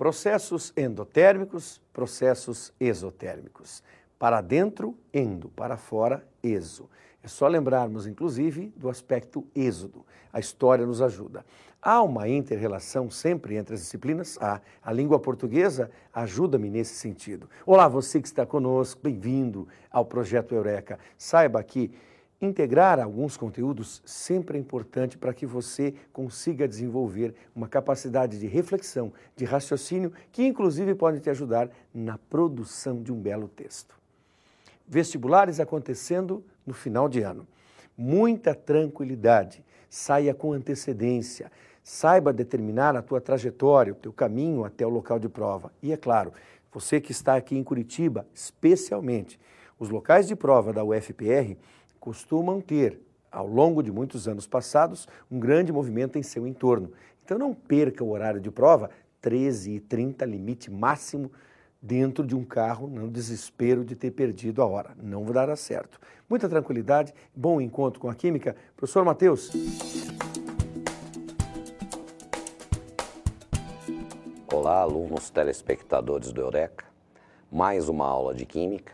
Processos endotérmicos, processos exotérmicos. Para dentro, endo, para fora, exo. É só lembrarmos, inclusive, do aspecto êxodo. A história nos ajuda. Há uma inter-relação sempre entre as disciplinas? Há. A língua portuguesa ajuda-me nesse sentido. Olá, você que está conosco, bem-vindo ao Projeto Eureka. Saiba que Integrar alguns conteúdos sempre é importante para que você consiga desenvolver uma capacidade de reflexão, de raciocínio, que inclusive pode te ajudar na produção de um belo texto. Vestibulares acontecendo no final de ano. Muita tranquilidade, saia com antecedência, saiba determinar a tua trajetória, o teu caminho até o local de prova. E é claro, você que está aqui em Curitiba, especialmente, os locais de prova da UFPR costumam ter, ao longo de muitos anos passados, um grande movimento em seu entorno. Então não perca o horário de prova, 13h30, limite máximo dentro de um carro no desespero de ter perdido a hora. Não dará certo. Muita tranquilidade, bom encontro com a Química. Professor Matheus. Olá, alunos telespectadores do Eureka. Mais uma aula de Química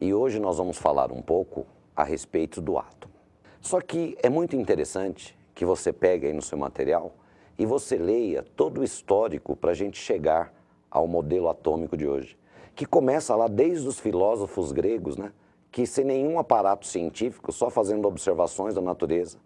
e hoje nós vamos falar um pouco a respeito do átomo. Só que é muito interessante que você pegue aí no seu material e você leia todo o histórico para a gente chegar ao modelo atômico de hoje, que começa lá desde os filósofos gregos, né? que sem nenhum aparato científico, só fazendo observações da natureza,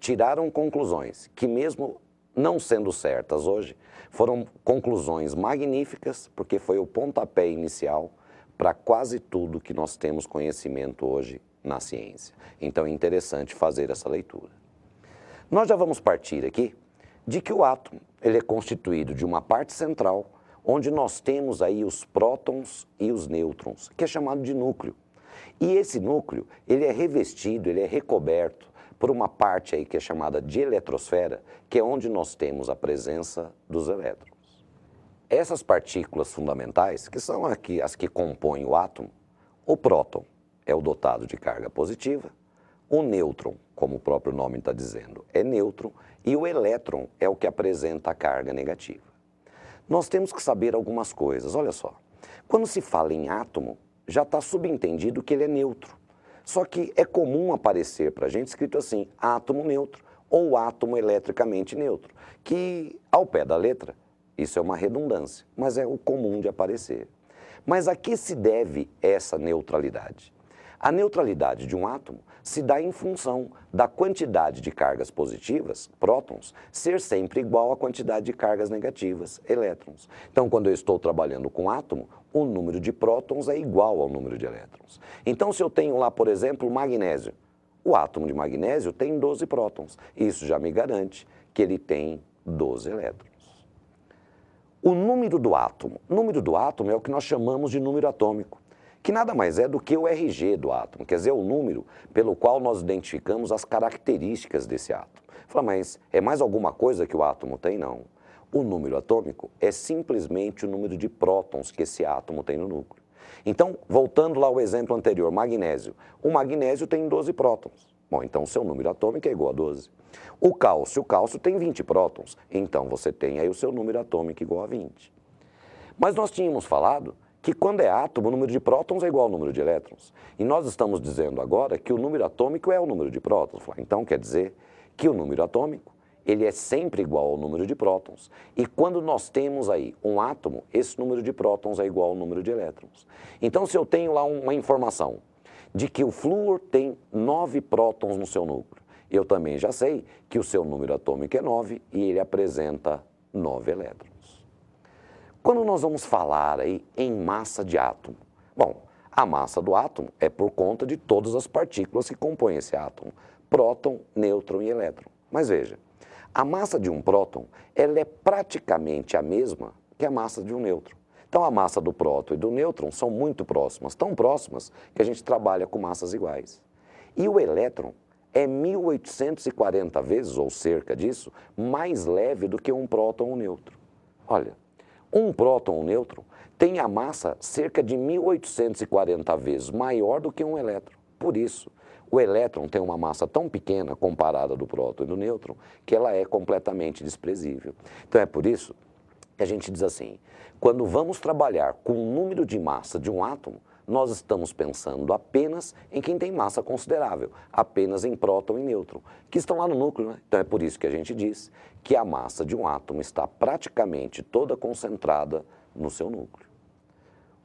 tiraram conclusões que, mesmo não sendo certas hoje, foram conclusões magníficas, porque foi o pontapé inicial para quase tudo que nós temos conhecimento hoje na ciência. Então é interessante fazer essa leitura. Nós já vamos partir aqui de que o átomo ele é constituído de uma parte central, onde nós temos aí os prótons e os nêutrons, que é chamado de núcleo. E esse núcleo, ele é revestido, ele é recoberto por uma parte aí que é chamada de eletrosfera, que é onde nós temos a presença dos elétrons. Essas partículas fundamentais, que são aqui as que compõem o átomo, o próton é o dotado de carga positiva, o nêutron, como o próprio nome está dizendo, é neutro e o elétron é o que apresenta a carga negativa. Nós temos que saber algumas coisas, olha só. Quando se fala em átomo, já está subentendido que ele é neutro. Só que é comum aparecer para a gente escrito assim, átomo neutro ou átomo eletricamente neutro, que ao pé da letra, isso é uma redundância, mas é o comum de aparecer. Mas a que se deve essa neutralidade? A neutralidade de um átomo se dá em função da quantidade de cargas positivas, prótons, ser sempre igual à quantidade de cargas negativas, elétrons. Então, quando eu estou trabalhando com átomo, o número de prótons é igual ao número de elétrons. Então, se eu tenho lá, por exemplo, magnésio, o átomo de magnésio tem 12 prótons. Isso já me garante que ele tem 12 elétrons. O número do átomo. O número do átomo é o que nós chamamos de número atômico que nada mais é do que o RG do átomo, quer dizer, o número pelo qual nós identificamos as características desse átomo. Fala, mas é mais alguma coisa que o átomo tem? Não. O número atômico é simplesmente o número de prótons que esse átomo tem no núcleo. Então, voltando lá ao exemplo anterior, magnésio. O magnésio tem 12 prótons. Bom, então seu número atômico é igual a 12. O cálcio, o cálcio tem 20 prótons. Então você tem aí o seu número atômico igual a 20. Mas nós tínhamos falado que quando é átomo, o número de prótons é igual ao número de elétrons. E nós estamos dizendo agora que o número atômico é o número de prótons. Então quer dizer que o número atômico ele é sempre igual ao número de prótons. E quando nós temos aí um átomo, esse número de prótons é igual ao número de elétrons. Então se eu tenho lá uma informação de que o flúor tem nove prótons no seu núcleo, eu também já sei que o seu número atômico é nove e ele apresenta nove elétrons. Quando nós vamos falar aí em massa de átomo, bom, a massa do átomo é por conta de todas as partículas que compõem esse átomo, próton, nêutron e elétron. Mas veja, a massa de um próton, ela é praticamente a mesma que a massa de um nêutron. Então a massa do próton e do nêutron são muito próximas, tão próximas que a gente trabalha com massas iguais. E o elétron é 1840 vezes, ou cerca disso, mais leve do que um próton ou um nêutron. Olha, um próton, ou nêutron, tem a massa cerca de 1840 vezes maior do que um elétron. Por isso, o elétron tem uma massa tão pequena comparada do próton e do nêutron que ela é completamente desprezível. Então é por isso que a gente diz assim: quando vamos trabalhar com o número de massa de um átomo, nós estamos pensando apenas em quem tem massa considerável, apenas em próton e nêutron, que estão lá no núcleo. Né? Então é por isso que a gente diz que a massa de um átomo está praticamente toda concentrada no seu núcleo.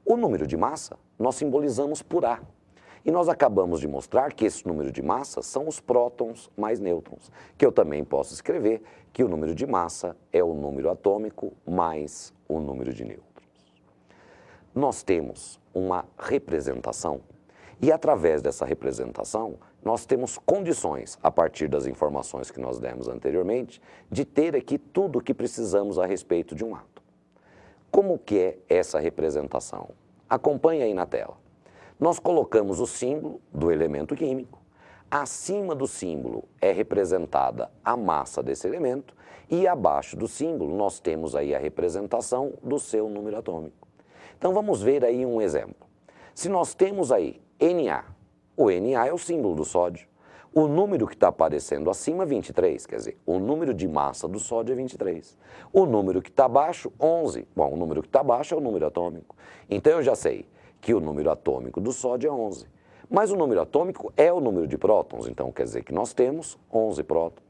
O número de massa nós simbolizamos por A. E nós acabamos de mostrar que esse número de massa são os prótons mais nêutrons, que eu também posso escrever que o número de massa é o número atômico mais o número de nêutrons nós temos uma representação e, através dessa representação, nós temos condições, a partir das informações que nós demos anteriormente, de ter aqui tudo o que precisamos a respeito de um ato. Como que é essa representação? Acompanhe aí na tela. Nós colocamos o símbolo do elemento químico, acima do símbolo é representada a massa desse elemento e abaixo do símbolo nós temos aí a representação do seu número atômico. Então vamos ver aí um exemplo. Se nós temos aí Na, o Na é o símbolo do sódio. O número que está aparecendo acima é 23, quer dizer, o número de massa do sódio é 23. O número que está abaixo, 11. Bom, o número que está abaixo é o número atômico. Então eu já sei que o número atômico do sódio é 11. Mas o número atômico é o número de prótons, então quer dizer que nós temos 11 prótons.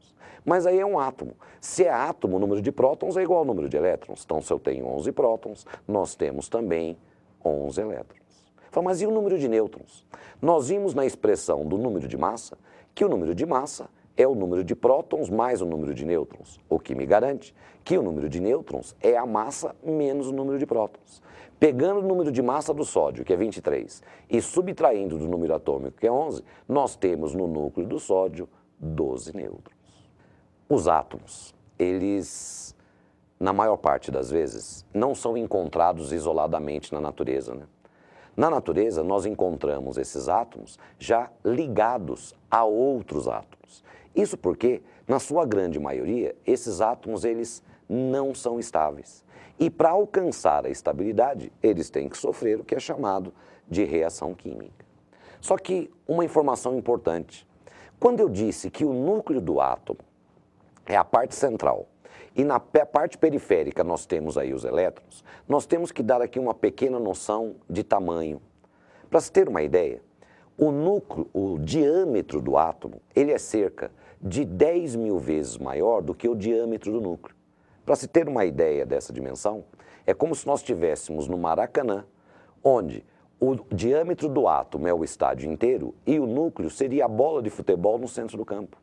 Mas aí é um átomo. Se é átomo, o número de prótons é igual ao número de elétrons. Então, se eu tenho 11 prótons, nós temos também 11 elétrons. Fala, mas e o número de nêutrons? Nós vimos na expressão do número de massa que o número de massa é o número de prótons mais o número de nêutrons, o que me garante que o número de nêutrons é a massa menos o número de prótons. Pegando o número de massa do sódio, que é 23, e subtraindo do número atômico, que é 11, nós temos no núcleo do sódio 12 nêutrons. Os átomos, eles, na maior parte das vezes, não são encontrados isoladamente na natureza. Né? Na natureza, nós encontramos esses átomos já ligados a outros átomos. Isso porque, na sua grande maioria, esses átomos eles não são estáveis. E para alcançar a estabilidade, eles têm que sofrer o que é chamado de reação química. Só que uma informação importante. Quando eu disse que o núcleo do átomo é a parte central. E na parte periférica nós temos aí os elétrons. Nós temos que dar aqui uma pequena noção de tamanho. Para se ter uma ideia, o núcleo, o diâmetro do átomo, ele é cerca de 10 mil vezes maior do que o diâmetro do núcleo. Para se ter uma ideia dessa dimensão, é como se nós estivéssemos no Maracanã, onde o diâmetro do átomo é o estádio inteiro e o núcleo seria a bola de futebol no centro do campo.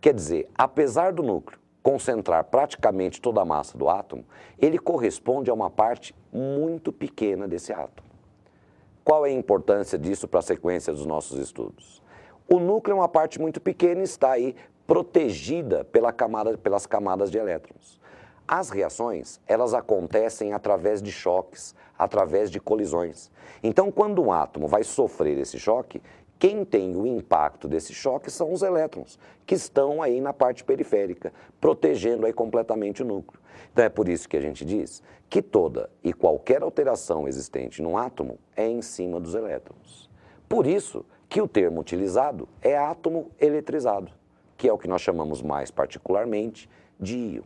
Quer dizer, apesar do núcleo concentrar praticamente toda a massa do átomo, ele corresponde a uma parte muito pequena desse átomo. Qual é a importância disso para a sequência dos nossos estudos? O núcleo é uma parte muito pequena e está aí protegida pela camada, pelas camadas de elétrons. As reações, elas acontecem através de choques, através de colisões. Então, quando um átomo vai sofrer esse choque, quem tem o impacto desse choque são os elétrons, que estão aí na parte periférica, protegendo aí completamente o núcleo. Então é por isso que a gente diz que toda e qualquer alteração existente num átomo é em cima dos elétrons. Por isso que o termo utilizado é átomo eletrizado, que é o que nós chamamos mais particularmente de íon.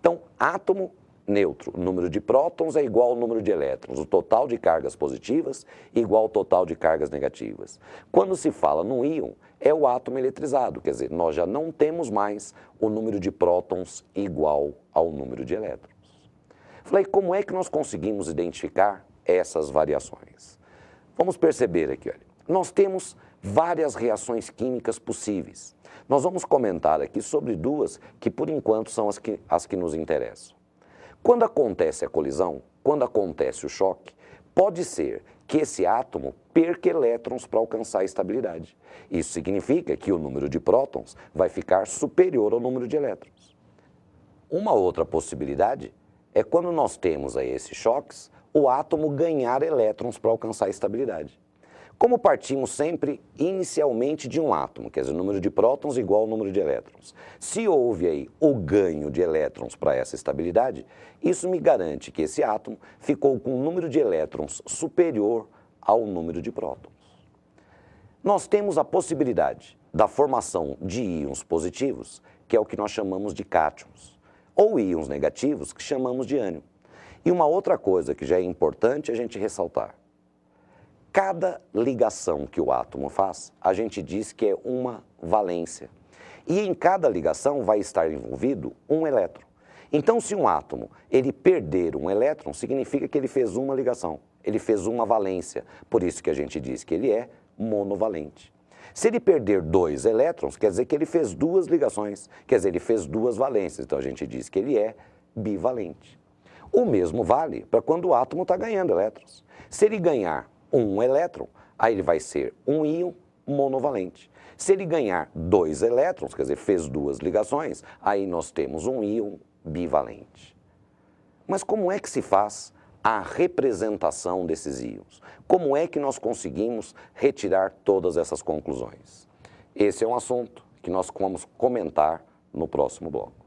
Então, átomo neutro. O número de prótons é igual ao número de elétrons. O total de cargas positivas é igual ao total de cargas negativas. Quando se fala num íon, é o átomo eletrizado, quer dizer, nós já não temos mais o número de prótons igual ao número de elétrons. Falei, como é que nós conseguimos identificar essas variações? Vamos perceber aqui, olha. Nós temos várias reações químicas possíveis. Nós vamos comentar aqui sobre duas que, por enquanto, são as que, as que nos interessam. Quando acontece a colisão, quando acontece o choque, pode ser que esse átomo perca elétrons para alcançar a estabilidade. Isso significa que o número de prótons vai ficar superior ao número de elétrons. Uma outra possibilidade é quando nós temos aí esses choques, o átomo ganhar elétrons para alcançar a estabilidade. Como partimos sempre inicialmente de um átomo, quer dizer, o número de prótons igual ao número de elétrons. Se houve aí o ganho de elétrons para essa estabilidade, isso me garante que esse átomo ficou com um número de elétrons superior ao número de prótons. Nós temos a possibilidade da formação de íons positivos, que é o que nós chamamos de cátions, ou íons negativos, que chamamos de ânion. E uma outra coisa que já é importante a gente ressaltar Cada ligação que o átomo faz, a gente diz que é uma valência. E em cada ligação vai estar envolvido um elétron. Então, se um átomo ele perder um elétron, significa que ele fez uma ligação, ele fez uma valência. Por isso que a gente diz que ele é monovalente. Se ele perder dois elétrons, quer dizer que ele fez duas ligações, quer dizer, ele fez duas valências. Então a gente diz que ele é bivalente. O mesmo vale para quando o átomo está ganhando elétrons. Se ele ganhar um elétron. Aí ele vai ser um íon monovalente. Se ele ganhar dois elétrons, quer dizer, fez duas ligações, aí nós temos um íon bivalente. Mas como é que se faz a representação desses íons? Como é que nós conseguimos retirar todas essas conclusões? Esse é um assunto que nós vamos comentar no próximo bloco.